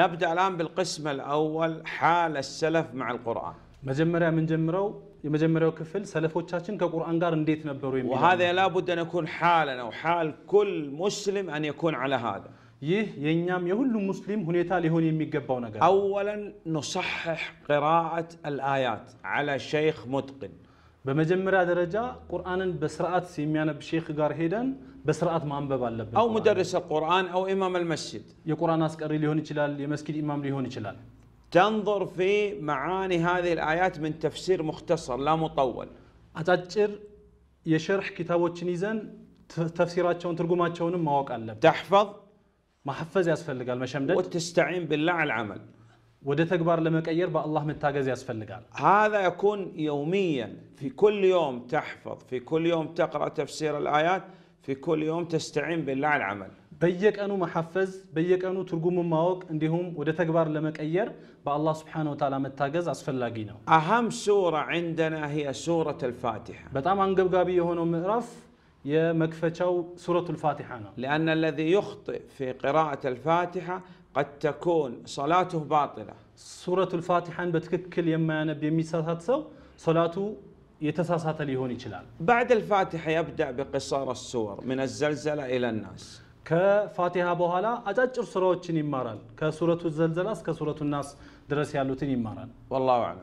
نبدأ الآن بالقسم الأول حال السلف مع القرآن مجمرة من የምንጀምረው የመጀመሪያው كفل ሰለፎቻችን ከቁርአን ጋር እንዴት ነበሩ የሚለው وهذا لابد ان يكون حالا او حال كل مسلم ان يكون على هذا يه ينيام የሁሉም مسلم هنيتا ሊሆን يميجباو ነገር اولا نصحح قراءة الآيات على شيخ متقن በመጀመሪያ ደረጃ ቁርአንን በስርዓት የሚያነብ ሼክ ጋር ሄደን በስርዓት ማንበብ አለብን። አው ሙደርስ ቁርአን አው ኢማም አልመስጂድ የቁርአን ليهوني چلال يا مسجد إمام ليهوني چلال تنظر في معاني هذه الآيات من تفسير مختصر لا مطول أتجر يشرح كتابات نيزان تفسيراتهم ترجماتهم ما تحفظ محفز يسفل قال مشمدد وتستعين بالله على العمل وده تكبر لما كأير بقى الله متاجز يسفل لقال هذا يكون يوميا في كل يوم تحفظ في كل يوم تقرأ تفسير الآيات في كل يوم تستعين بالله العمل بيك أنو محفز بيك أنو ترقوم ماوك عندهم وده تكبر لما كأير بقى الله سبحانه وتعالى متاجز أسفل لقينا أهم سورة عندنا هي سورة الفاتحة بتعم عن قبل قابي هونو مقرف يا مكفتشو سورة الفاتحة أنا. لأن الذي يخطئ في قراءة الفاتحة قد تكون صلاته باطلة سورة الفاتحة بتككل يما نبي ميسات سو صلاته يتساسات ليهون يشلال بعد الفاتحة يبدأ بقصار السور من الزلزلة إلى الناس كفاتحة بوهالا أجاجر سورة يمارل كسورة الزلزلة كسورة الناس درس يالوتين يمارل والله أعلم